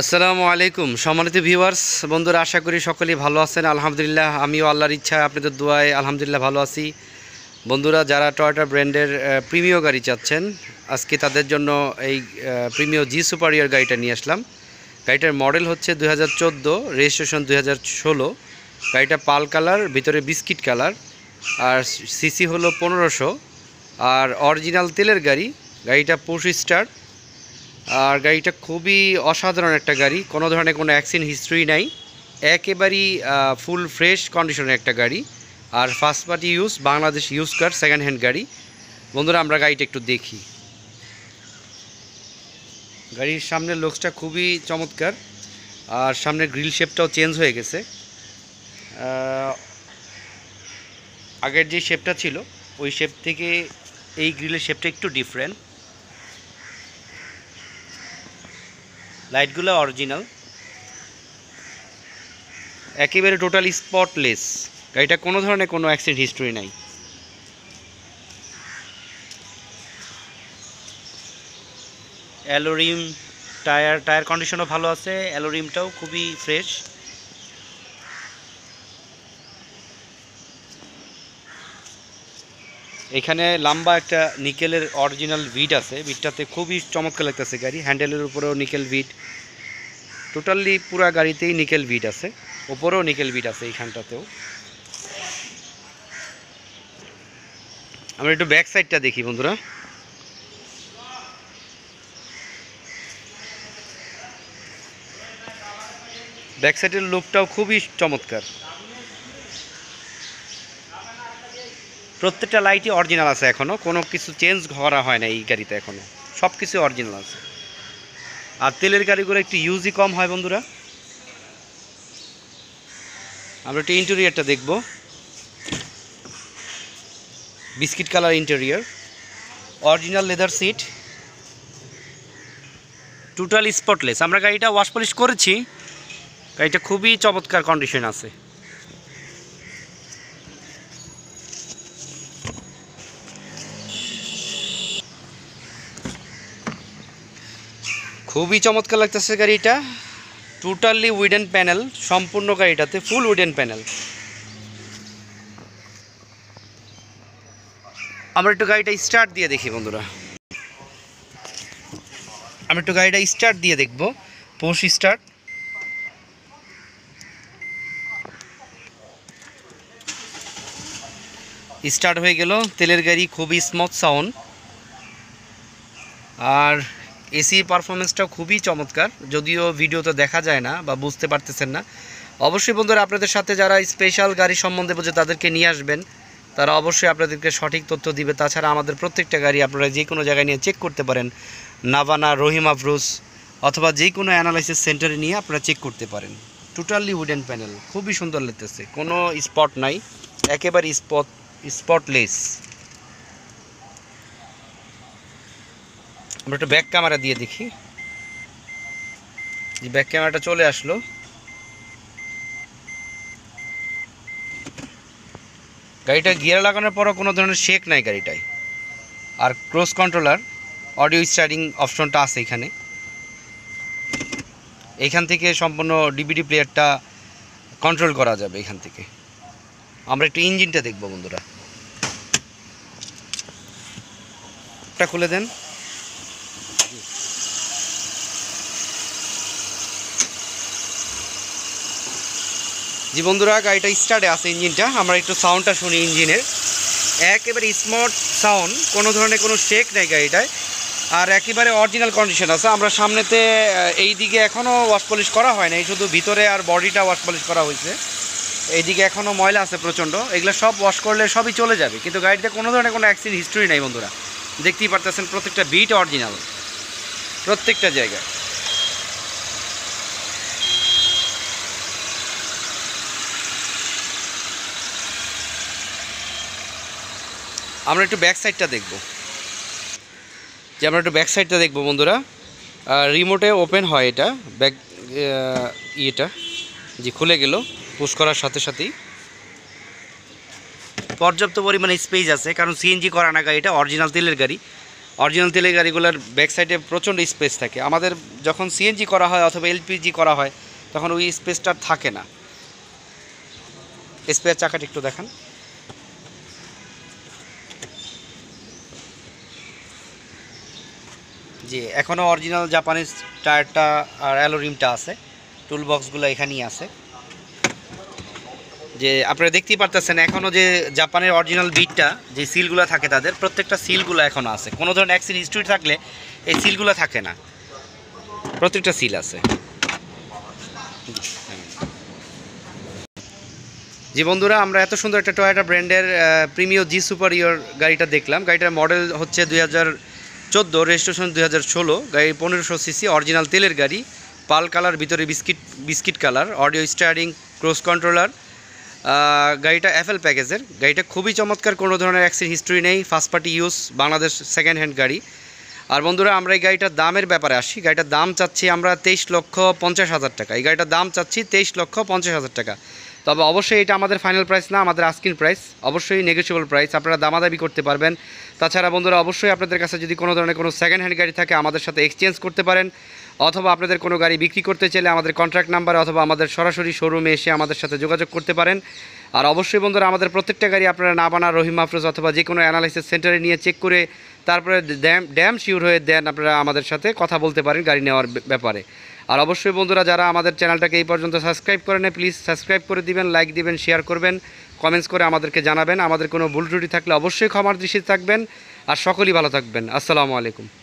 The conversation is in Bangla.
আসসালামু আলাইকুম সম্মানিত ভিউয়ার্স বন্ধুরা আশা করি সকলেই ভালো আছেন আলহামদুলিল্লাহ আমিও আল্লাহর ইচ্ছায় আপনাদের দোয়ায় আলহামদুলিল্লাহ ভালো আছি বন্ধুরা যারা টয়টা ব্র্যান্ডের প্রিমিয় গাড়ি চাচ্ছেন আজকে তাদের জন্য এই প্রিমিয় জি সুপারিয়র গাড়িটা নিয়ে আসলাম গাড়িটার মডেল হচ্ছে দুই রেজিস্ট্রেশন দুই গাড়িটা পাল কালার ভিতরে বিস্কিট কালার আর সিসি হলো পনেরোশো আর অরিজিনাল তেলের গাড়ি গাড়িটা পুশ স্টার আর গাড়িটা খুবই অসাধারণ একটা গাড়ি কোনো ধরনের কোনো অ্যাক্সিডেন্ট হিস্ট্রি নাই একেবারেই ফুল ফ্রেশ কন্ডিশনের একটা গাড়ি আর first party use Bangladesh use car second hand গাড়ি বন্ধুরা আমরা গাড়িটা একটু দেখি গাড়ির সামনের লোকসটা খুবই চমৎকার আর সামনের গ্রিল শেপটাও চেঞ্জ হয়ে গেছে আগের যে শেপটা ছিল ওই শেপ থেকে এই গ্রিলের শেপটা একটু ডিফারেন্ট লাইটগুলো অরিজিনাল একেবারে টোটাল স্পটলেস গাড়িটা কোনো ধরনের কোনো অ্যাক্সিডেন্ট হিস্টরি নাই অ্যালোরিম টায়ার টায়ার কন্ডিশনও ভালো আছে অ্যালোরিমটাও খুবই ফ্রেশ এখানে লম্বা একটা নিকেলের অরিজিনাল ভিট আছে ভিটটাতে খুবই চমৎকার লাগতেছে গাড়ি হ্যান্ডেলের উপরেও নিকেল ভিট টোটালি পুরা গাড়িতেই নিকেল ভিট আছে ওপরেও নিকেল ভিট আছে এইখানটাতেও আমরা একটু ব্যাক সাইডটা দেখি বন্ধুরা ব্যাক সাইডের লুকটাও খুবই চমৎকার প্রত্যেকটা লাইটই অরিজিনাল আছে এখনও কোনো কিছু চেঞ্জ করা হয় না এই গাড়িতে এখনও সব কিছু অরিজিনাল আছে আর তেলের গাড়িগুলো একটু ইউজই কম হয় বন্ধুরা আমরা একটু ইন্টেরিয়ারটা দেখব biscuit colour interior original leather seat total spotless আমরা গাড়িটা ওয়াশ পলিশ করেছি গাড়িটা খুবই চমৎকার কন্ডিশন আছে খুবই চমৎকার লাগতেছে গাড়িটা টোটালি উইডেন প্যানেল সম্পূর্ণ গাড়িটাতে ফুল উইডেন প্যানেল আমরা একটু গাড়িটা স্টার্ট দিয়ে দেখি বন্ধুরা আমরা একটু গাড়িটা স্টার্ট দিয়ে দেখব পোষ স্টার্ট স্টার্ট হয়ে গেল তেলের গাড়ি খুবই স্মুথ সাউন্ড আর এসির পারফরমেন্সটাও খুবই চমৎকার যদিও ভিডিও তো দেখা যায় না বা বুঝতে পারতেছেন না অবশ্যই বন্ধুরা আপনাদের সাথে যারা স্পেশাল গাড়ি সম্বন্ধে বুঝে তাদেরকে নিয়ে আসবেন তারা অবশ্যই আপনাদেরকে সঠিক তথ্য দিবে তাছাড়া আমাদের প্রত্যেকটা গাড়ি আপনারা যে কোনো জায়গায় নিয়ে চেক করতে পারেন নাভানা রহিমা ফ্রুস অথবা যে কোনো অ্যানালাইসিস সেন্টারে নিয়ে আপনারা চেক করতে পারেন টোটালি উডেন প্যানেল খুবই সুন্দর লাগতেছে কোনো স্পট নাই একেবারে স্পট স্পটলেস আমরা একটু ব্যাক ক্যামেরা দিয়ে দেখি যে ব্যাক ক্যামেরাটা চলে আসলো গাড়িটা গিয়ার লাগানোর পরও কোনো ধরনের শেক নাই গাড়িটায় আর ক্রস কন্ট্রোলার অডিও স্টারিং অপশনটা আছে এখানে এখান থেকে সম্পূর্ণ ডিভিডি প্লেয়ারটা কন্ট্রোল করা যাবে এখান থেকে আমরা একটু ইঞ্জিনটা দেখব বন্ধুরা খুলে দেন জি বন্ধুরা গাড়িটা স্টার্টে আছে ইঞ্জিনটা আমরা একটু সাউন্ডটা শুনি ইঞ্জিনের একেবারে স্মার্ট সাউন্ড কোনো ধরনের কোনো শেক নেই গাড়িটায় আর একেবারে অরিজিনাল কন্ডিশন আছে আমরা সামনেতে এই দিকে এখনও ওয়াশ পলিশ করা হয় নাই শুধু ভিতরে আর বডিটা ওয়াশ পলিশ করা হয়েছে এইদিকে এখনও ময়লা আছে প্রচণ্ড এগুলো সব ওয়াশ করলে সবই চলে যাবে কিন্তু গাড়িতে কোনো ধরনের কোনো অ্যাক্সিডেন্ট হিস্ট্রি নাই বন্ধুরা দেখতেই পারতেছেন প্রত্যেকটা বিট অরিজিনাল প্রত্যেকটা জায়গায় আমরা একটু ব্যাক সাইডটা দেখব যে আমরা একটু ব্যাক সাইডটা দেখব বন্ধুরা রিমোটে ওপেন হয় এটা ব্যাক ইয়েটা যে খুলে গেল পুশ করার সাথে সাথেই পর্যাপ্ত পরিমাণে স্পেস আছে কারণ সিএনজি করা না গাড়ি এটা অরিজিনাল তেলের গাড়ি অরিজিনাল তেলের গাড়িগুলোর ব্যাক সাইডে প্রচণ্ড স্পেস থাকে আমাদের যখন সিএনজি করা হয় অথবা এলপিজি করা হয় তখন ওই স্পেসটা থাকে না স্পেয়ার চাকাটা একটু দেখান যে এখনও অরিজিনাল জাপানিজ টায়ারটা আর অ্যালোরিমটা আছে টুল বক্সগুলো এখানেই আছে যে আপনারা দেখতেই পারতেছেন এখনও যে জাপানের অরিজিনাল বিটটা যে সিলগুলো থাকে তাদের প্রত্যেকটা সিলগুলো এখনও আছে কোনো ধরনের অ্যাক্সিডেন্ট হিস্ট্রি থাকলে এই সিলগুলো থাকে না প্রত্যেকটা সিল আছে যে বন্ধুরা আমরা এত সুন্দর একটা টয়োটা ব্র্যান্ডের প্রিমিও জি সুপার ইয়র গাড়িটা দেখলাম গাড়িটার মডেল হচ্ছে দুই চোদ্দো রেজিস্ট্রেশন দুই হাজার ষোলো গাড়ি পনেরোশো সিসি অরিজিনাল তেলের গাড়ি পাল কালার ভিতরে biscuit biscuit colour audio steering cross controller গাড়িটা অ্যাফেল প্যাকেজের গাড়িটা খুবই চমৎকার কোনো ধরনের অ্যাক্সিডেন্ট হিস্ট্রি নেই first party use Bangladesh second hand গাড়ি আর বন্ধুরা আমরা এই গাড়িটার দামের ব্যাপারে আসি গাড়িটার দাম চাচ্ছি আমরা তেইশ লক্ষ পঞ্চাশ হাজার টাকা এই গাড়িটার দাম চাচ্ছি তেইশ লক্ষ পঞ্চাশ হাজার টাকা তবে অবশ্যই এটা আমাদের ফাইনাল প্রাইস না আমাদের আস্কিন প্রাইস অবশ্যই নেগোসিয়েবল প্রাইস আপনারা দামাদাবি করতে পারবেন তাছাড়া বন্ধুরা অবশ্যই আপনাদের কাছে যদি কোনো ধরনের কোনো সেকেন্ড হ্যান্ড গাড়ি থাকে আমাদের সাথে এক্সচেঞ্জ করতে পারেন অথবা আপনাদের কোনো গাড়ি বিক্রি করতে চাইলে আমাদের কন্ট্রাক্ট নাম্বারে অথবা আমাদের সরাসরি শোরুমে এসে আমাদের সাথে যোগাযোগ করতে পারেন আর অবশ্যই বন্ধুরা আমাদের প্রত্যেকটা গাড়ি আপনারা না বানা রহিম আফরোজ অথবা যে কোনো অ্যানালাইসিস সেন্টারে নিয়ে চেক করে তারপরে ড্যাম ড্যাম শিওর হয়ে দেন আপনারা আমাদের সাথে কথা বলতে পারেন গাড়ি নেওয়ার ব্যাপারে আর অবশ্যই বন্ধুরা যারা আমাদের চ্যানেলটাকে এই পর্যন্ত সাবস্ক্রাইব করে নেয় প্লিজ সাবস্ক্রাইব করে দিবেন লাইক দিবেন শেয়ার করবেন কমেন্টস করে আমাদেরকে জানাবেন আমাদের কোনো ভুল ত্রুটি থাকলে অবশ্যই ক্ষমার দৃষ্টি থাকবেন আর সকলেই ভালো থাকবেন আসসালামু আলাইকুম